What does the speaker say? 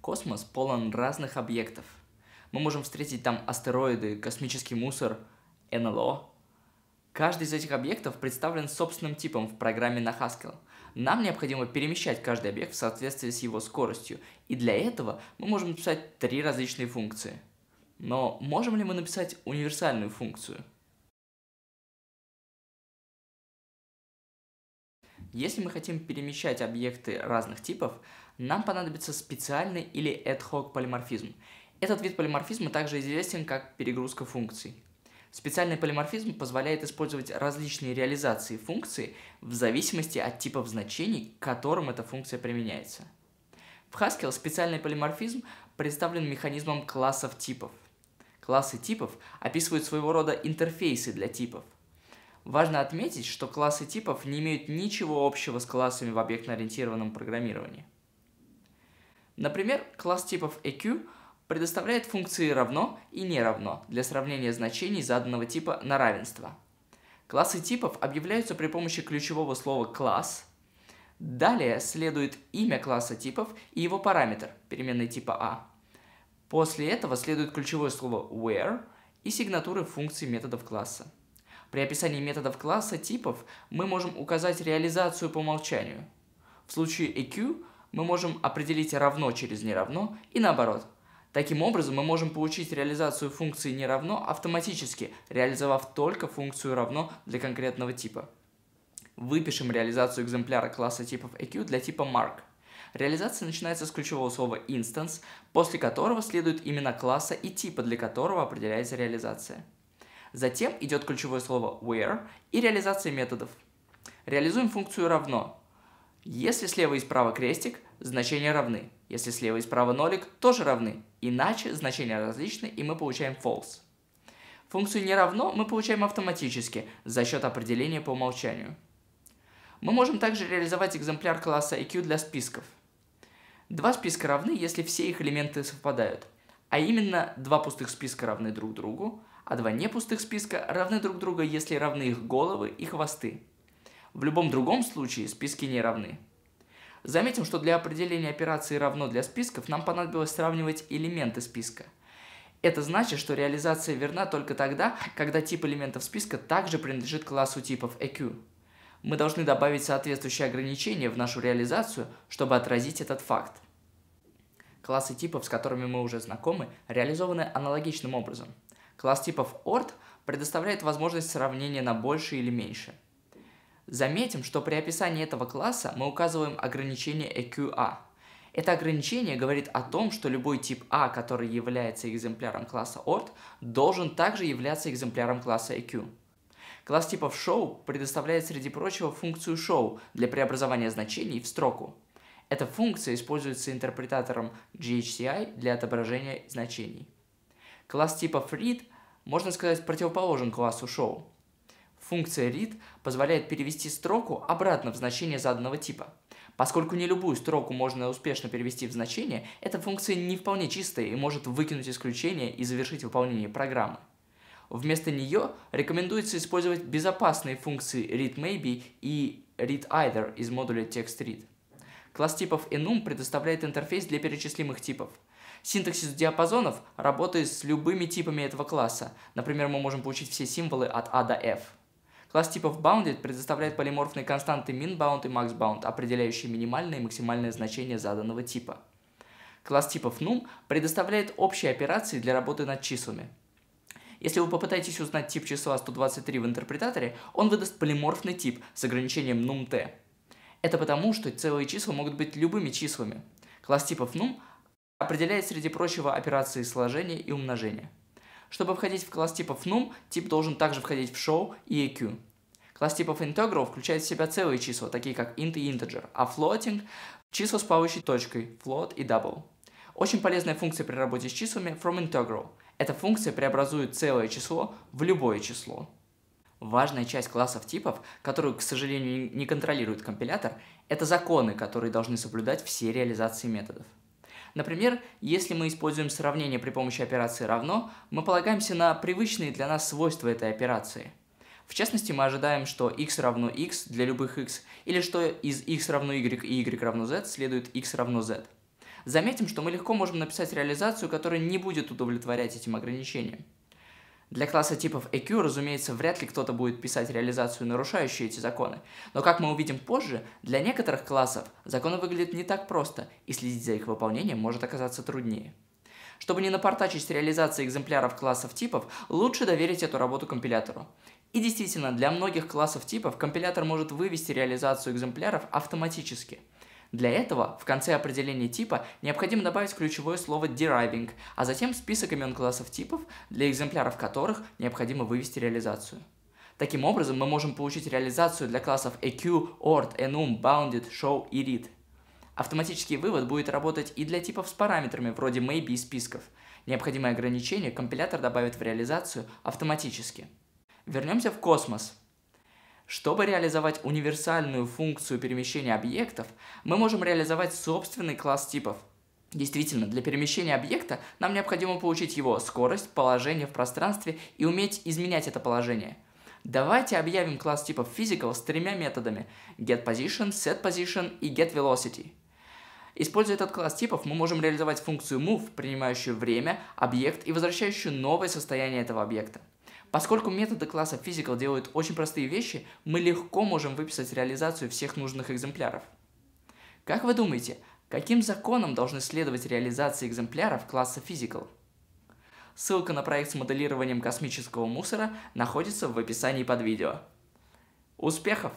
Космос полон разных объектов. Мы можем встретить там астероиды, космический мусор, НЛО. Каждый из этих объектов представлен собственным типом в программе на Haskell. Нам необходимо перемещать каждый объект в соответствии с его скоростью, и для этого мы можем написать три различные функции. Но можем ли мы написать универсальную функцию? Если мы хотим перемещать объекты разных типов, нам понадобится специальный или ad-hoc полиморфизм. Этот вид полиморфизма также известен как перегрузка функций. Специальный полиморфизм позволяет использовать различные реализации функции в зависимости от типов значений, к которым эта функция применяется. В Haskell специальный полиморфизм представлен механизмом классов типов. Классы типов описывают своего рода интерфейсы для типов – Важно отметить, что классы типов не имеют ничего общего с классами в объектно-ориентированном программировании. Например, класс типов EQ предоставляет функции «равно» и «не равно» для сравнения значений заданного типа на равенство. Классы типов объявляются при помощи ключевого слова «класс», Далее следует имя класса типов и его параметр, переменной типа a. «а». После этого следует ключевое слово where и сигнатуры функций методов класса. При описании методов класса типов мы можем указать реализацию по умолчанию. В случае EQ мы можем определить равно через неравно и наоборот. Таким образом, мы можем получить реализацию функции неравно автоматически, реализовав только функцию равно для конкретного типа. Выпишем реализацию экземпляра класса типов EQ для типа mark. Реализация начинается с ключевого слова instance, после которого следует имена класса и типа, для которого определяется реализация. Затем идет ключевое слово where и реализация методов. Реализуем функцию равно. Если слева и справа крестик, значения равны. Если слева и справа нолик, тоже равны. Иначе значения различны, и мы получаем false. Функцию не равно мы получаем автоматически за счет определения по умолчанию. Мы можем также реализовать экземпляр класса IQ для списков. Два списка равны, если все их элементы совпадают, а именно два пустых списка равны друг другу, а два непустых списка равны друг другу, если равны их головы и хвосты. В любом другом случае списки не равны. Заметим, что для определения операции «равно» для списков нам понадобилось сравнивать элементы списка. Это значит, что реализация верна только тогда, когда тип элементов списка также принадлежит классу типов EQ. Мы должны добавить соответствующие ограничения в нашу реализацию, чтобы отразить этот факт. Классы типов, с которыми мы уже знакомы, реализованы аналогичным образом – Класс типов ORT предоставляет возможность сравнения на больше или меньше. Заметим, что при описании этого класса мы указываем ограничение EQA. А. Это ограничение говорит о том, что любой тип a, а, который является экземпляром класса ORT, должен также являться экземпляром класса EQ. Класс типов show предоставляет, среди прочего, функцию show для преобразования значений в строку. Эта функция используется интерпретатором GHCI для отображения значений. Класс типа read можно сказать противоположен классу show. Функция read позволяет перевести строку обратно в значение заданного типа. Поскольку не любую строку можно успешно перевести в значение, эта функция не вполне чистая и может выкинуть исключение и завершить выполнение программы. Вместо нее рекомендуется использовать безопасные функции readMaybe и readEither из модуля TextRead. Класс типов enum предоставляет интерфейс для перечислимых типов – Синтаксис диапазонов работает с любыми типами этого класса. Например, мы можем получить все символы от A а до F. Класс типов bounded предоставляет полиморфные константы min_bound и max_bound, определяющие минимальное и максимальное значение заданного типа. Класс типов num предоставляет общие операции для работы над числами. Если вы попытаетесь узнать тип числа 123 в интерпретаторе, он выдаст полиморфный тип с ограничением numt. Это потому, что целые числа могут быть любыми числами. Класс типов num определяет, среди прочего, операции сложения и умножения. Чтобы входить в класс типов num, тип должен также входить в show и eq. Класс типов integral включает в себя целые числа, такие как int и integer, а floating – числа с плавающей точкой, float и double. Очень полезная функция при работе с числами from integral. Эта функция преобразует целое число в любое число. Важная часть классов типов, которую, к сожалению, не контролирует компилятор, это законы, которые должны соблюдать все реализации методов. Например, если мы используем сравнение при помощи операции «равно», мы полагаемся на привычные для нас свойства этой операции. В частности, мы ожидаем, что x равно x для любых x, или что из x равно y и y равно z следует x равно z. Заметим, что мы легко можем написать реализацию, которая не будет удовлетворять этим ограничениям. Для класса типов EQ, разумеется, вряд ли кто-то будет писать реализацию, нарушающую эти законы. Но как мы увидим позже, для некоторых классов законы выглядят не так просто, и следить за их выполнением может оказаться труднее. Чтобы не напортачить с реализацией экземпляров классов типов, лучше доверить эту работу компилятору. И действительно, для многих классов типов компилятор может вывести реализацию экземпляров автоматически – для этого в конце определения типа необходимо добавить ключевое слово deriving, а затем список имен классов типов, для экземпляров которых необходимо вывести реализацию. Таким образом, мы можем получить реализацию для классов EQ, ORT, ENUM, Bounded, Show и Read. Автоматический вывод будет работать и для типов с параметрами вроде maybe и списков. Необходимые ограничения компилятор добавит в реализацию автоматически. Вернемся в космос. Чтобы реализовать универсальную функцию перемещения объектов, мы можем реализовать собственный класс типов. Действительно, для перемещения объекта нам необходимо получить его скорость, положение в пространстве и уметь изменять это положение. Давайте объявим класс типов physical с тремя методами getPosition, setPosition и getVelocity. Используя этот класс типов, мы можем реализовать функцию move, принимающую время, объект и возвращающую новое состояние этого объекта. Поскольку методы класса Physical делают очень простые вещи, мы легко можем выписать реализацию всех нужных экземпляров. Как вы думаете, каким законам должны следовать реализации экземпляров класса Physical? Ссылка на проект с моделированием космического мусора находится в описании под видео. Успехов!